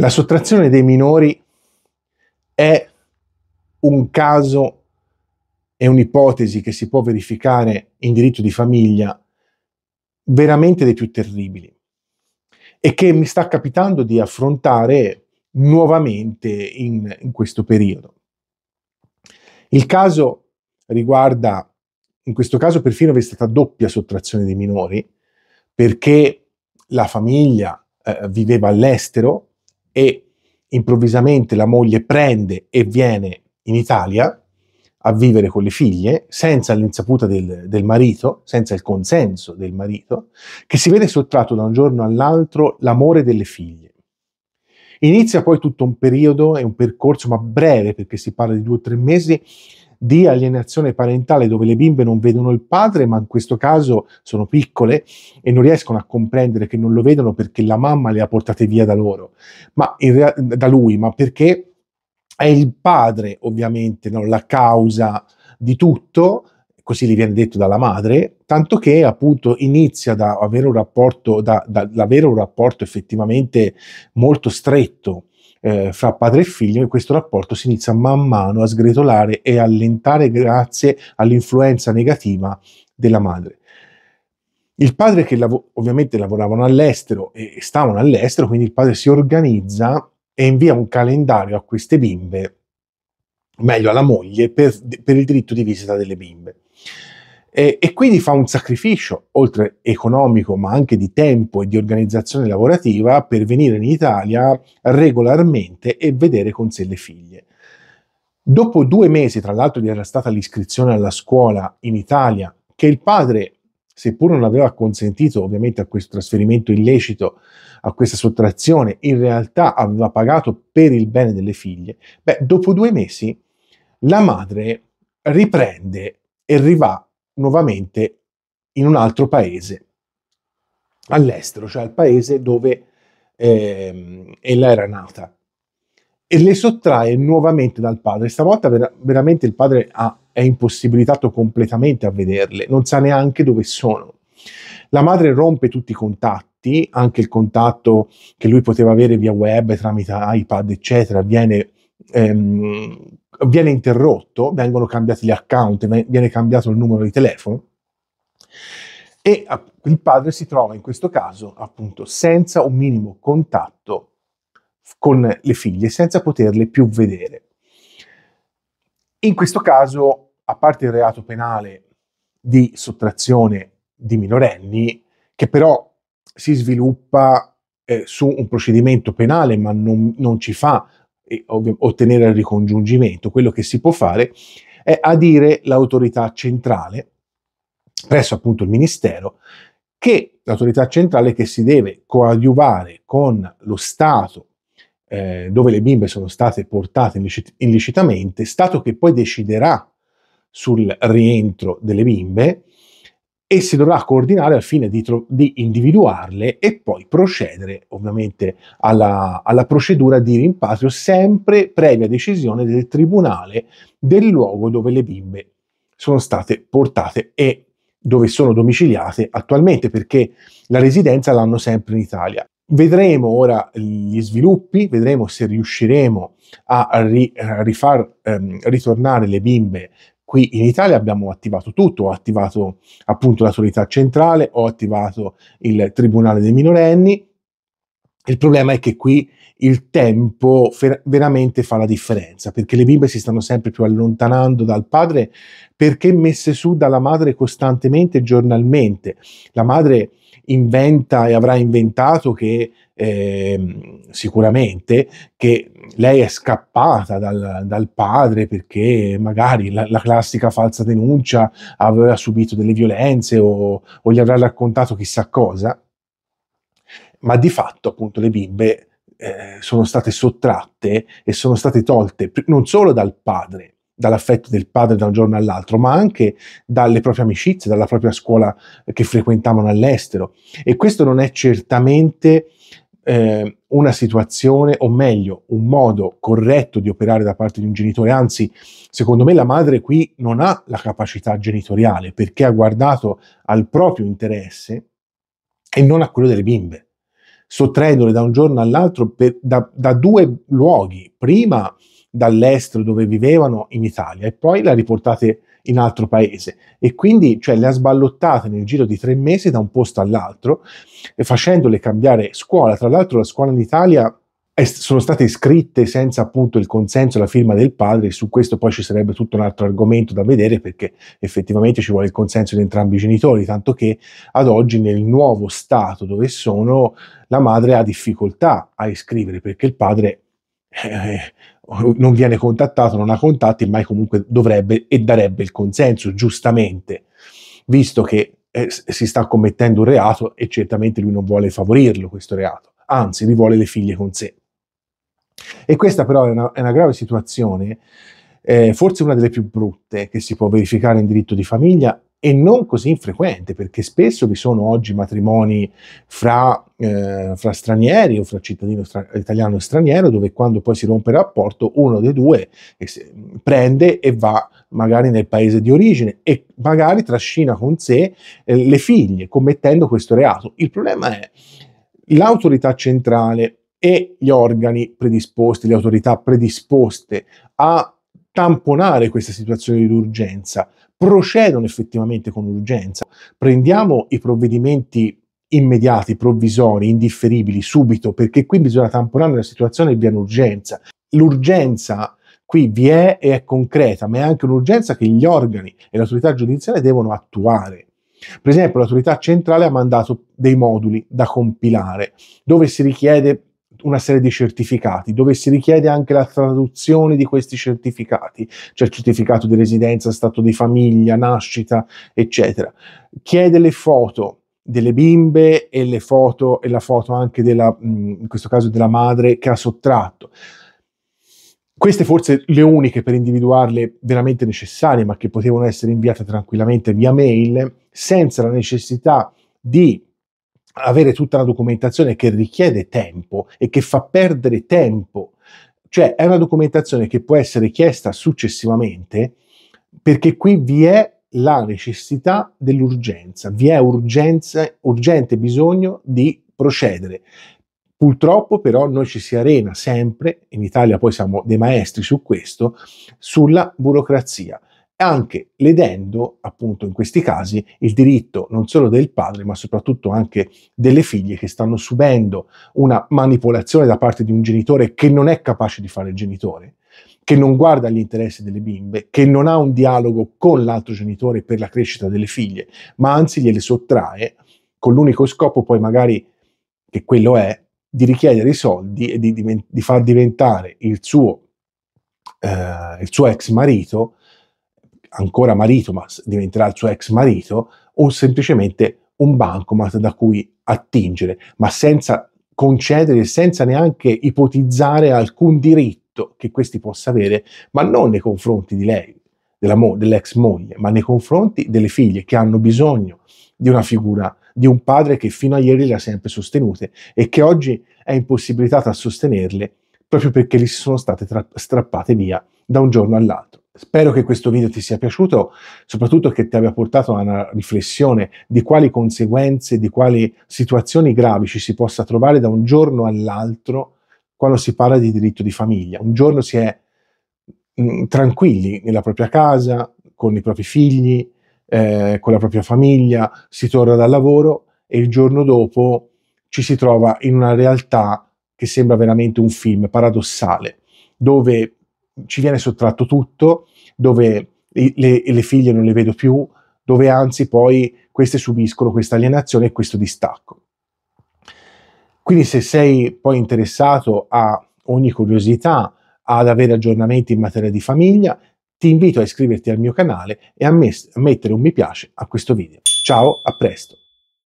La sottrazione dei minori è un caso, è un'ipotesi che si può verificare in diritto di famiglia veramente dei più terribili e che mi sta capitando di affrontare nuovamente in, in questo periodo. Il caso riguarda, in questo caso perfino vi è stata doppia sottrazione dei minori perché la famiglia eh, viveva all'estero e improvvisamente la moglie prende e viene in Italia a vivere con le figlie senza l'insaputa del, del, marito, senza il consenso del marito, che si vede sottratto da un giorno all'altro l'amore delle figlie. Inizia poi tutto un periodo è un percorso, ma breve, perché si parla di due o tre mesi, di alienazione parentale dove le bimbe non vedono il padre, ma in questo caso sono piccole e non riescono a comprendere che non lo vedono perché la mamma le ha portate via da loro, ma rea- da lui, ma perché è il padre ovviamente no? la causa di tutto, così gli viene detto dalla madre, tanto che appunto inizia da avere un rapporto, da, da, da avere un rapporto effettivamente molto stretto eh, fra padre e figlio, e questo rapporto si inizia man mano a sgretolare e allentare grazie all'influenza negativa della madre. Il padre che lav- ovviamente lavoravano all'estero e stavano all'estero, quindi il padre si organizza e invia un calendario a queste bimbe, meglio alla moglie, per, per il diritto di visita delle bimbe. E, e, quindi fa un sacrificio, oltre economico, ma anche di tempo e di organizzazione lavorativa, per venire in Italia regolarmente e vedere con sé le figlie. Dopo due mesi, tra l'altro, gli era stata l'iscrizione alla scuola in Italia, che il padre, seppur non aveva consentito ovviamente a questo trasferimento illecito, a questa sottrazione, in realtà aveva pagato per il bene delle figlie, beh, dopo due mesi la madre riprende e rivà nuovamente in un altro paese all'estero, cioè al paese dove eh, ella era nata e le sottrae nuovamente dal padre. Stavolta vera- veramente il padre ha, è impossibilitato completamente a vederle, non sa neanche dove sono. La madre rompe tutti i contatti, anche il contatto che lui poteva avere via web, tramite iPad, eccetera, viene ehm, viene interrotto, vengono cambiati gli account, viene cambiato il numero di telefono e il padre si trova in questo caso appunto senza un minimo contatto con le figlie, senza poterle più vedere. In questo caso, a parte il reato penale di sottrazione di minorenni, che però si sviluppa eh, su un procedimento penale ma non, non ci fa ottenere il ricongiungimento, quello che si può fare è adire l'autorità centrale presso appunto il Ministero che l'autorità centrale che si deve coadiuvare con lo Stato eh, dove le bimbe sono state portate illicit- illicitamente, Stato che poi deciderà sul rientro delle bimbe e si dovrà coordinare al fine di, tro- di individuarle e poi procedere ovviamente alla, alla, procedura di rimpatrio sempre previa decisione del tribunale del luogo dove le bimbe sono state portate e dove sono domiciliate attualmente perché la residenza l'hanno sempre in Italia. Vedremo ora gli sviluppi, vedremo se riusciremo a, ri- a rifar ehm, ritornare le bimbe Qui in Italia abbiamo attivato tutto, ho attivato appunto l'autorità centrale, ho attivato il Tribunale dei minorenni, il problema è che qui il tempo fer- veramente fa la differenza, perché le bimbe si stanno sempre più allontanando dal padre perché messe su dalla madre costantemente, giornalmente. La madre inventa e avrà inventato che eh, sicuramente che lei è scappata dal, dal padre perché magari la, la, classica falsa denuncia aveva subito delle violenze o, o gli avrà raccontato chissà cosa ma di fatto appunto le bimbe eh, sono state sottratte e sono state tolte non solo dal padre, dall'affetto del padre da un giorno all'altro, ma anche dalle proprie amicizie, dalla propria scuola eh, che frequentavano all'estero. E questo non è certamente eh, una situazione, o meglio, un modo corretto di operare da parte di un genitore. Anzi, secondo me la madre qui non ha la capacità genitoriale perché ha guardato al proprio interesse e non a quello delle bimbe sottraendole da un giorno all'altro per, da, da due luoghi, prima dall'estero dove vivevano in Italia e poi la riportate in altro paese e quindi cioè, le ha sballottate nel giro di tre mesi da un posto all'altro eh, facendole cambiare scuola. Tra l'altro la scuola in Italia sono state scritte senza appunto il consenso e la firma del padre, su questo poi ci sarebbe tutto un altro argomento da vedere perché effettivamente ci vuole il consenso di entrambi i genitori, tanto che ad oggi nel nuovo stato dove sono la madre ha difficoltà a iscrivere perché il padre eh, non viene contattato, non ha contatti, ma comunque dovrebbe e darebbe il consenso, giustamente, visto che eh, si sta commettendo un reato e certamente lui non vuole favorirlo questo reato, anzi, rivuole le figlie con sé. E questa però è una, è una grave situazione, eh, forse una delle più brutte che si può verificare in diritto di famiglia e non così infrequente, perché spesso vi sono oggi matrimoni fra, eh, fra stranieri o fra cittadino stra- italiano e straniero, dove quando poi si rompe il rapporto uno dei due eh, prende e va magari nel paese di origine e magari trascina con sé eh, le figlie, commettendo questo reato. Il problema è l'autorità centrale e gli organi predisposti, le autorità predisposte a tamponare questa situazione di urgenza procedono effettivamente con urgenza. Prendiamo i provvedimenti immediati, provvisori, indifferibili, subito, perché qui bisogna tamponare la situazione e vi è un'urgenza. L'urgenza qui vi è e è concreta, ma è anche un'urgenza che gli organi e l'autorità giudiziaria devono attuare. Per esempio, l'autorità centrale ha mandato dei moduli da compilare, dove si richiede una serie di certificati dove si richiede anche la traduzione di questi certificati, cioè il certificato di residenza, stato di famiglia, nascita, eccetera. Chiede le foto delle bimbe e le foto e la foto anche della mm, in questo caso della madre che ha sottratto. Queste forse le uniche per individuarle veramente necessarie, ma che potevano essere inviate tranquillamente via mail senza la necessità di avere tutta la documentazione che richiede tempo e che fa perdere tempo. Cioè è una documentazione che può essere chiesta successivamente perché qui vi è la necessità dell'urgenza, vi è urgenza, urgente bisogno di procedere. Purtroppo però noi ci si arena sempre, in Italia poi siamo dei maestri su questo, sulla burocrazia anche ledendo appunto in questi casi il diritto non solo del padre ma soprattutto anche delle figlie che stanno subendo una manipolazione da parte di un genitore che non è capace di fare il genitore, che non guarda gli interessi delle bimbe, che non ha un dialogo con l'altro genitore per la crescita delle figlie, ma anzi gliele sottrae con l'unico scopo poi magari che quello è di richiedere i soldi e di, di, di far diventare il suo, eh, il suo ex marito ancora marito ma diventerà il suo ex marito o semplicemente un bancomat da cui attingere, ma senza concedere, senza neanche ipotizzare alcun diritto che questi possa avere, ma non nei confronti di lei, mo- dell'ex moglie, ma nei confronti delle figlie che hanno bisogno di una figura, di un padre che fino a ieri le ha sempre sostenute e che oggi è impossibilitata a sostenerle proprio perché gli sono state tra- strappate via da un giorno all'altro. Spero che questo video ti sia piaciuto, soprattutto che ti abbia portato a una riflessione di quali conseguenze, di quali situazioni gravi ci si possa trovare da un giorno all'altro quando si parla di diritto di famiglia. Un giorno si è mh, mm, tranquilli nella propria casa, con i propri figli, eh, con la propria famiglia, si torna dal lavoro e il giorno dopo ci si trova in una realtà che sembra veramente un film paradossale, dove ci viene sottratto tutto, dove le, le figlie non le vedo più, dove anzi poi queste subiscono questa alienazione e questo distacco. Quindi se sei poi interessato a ogni curiosità, ad avere aggiornamenti in materia di famiglia, ti invito a iscriverti al mio canale e a, me- a mettere un mi piace a questo video. Ciao, a presto!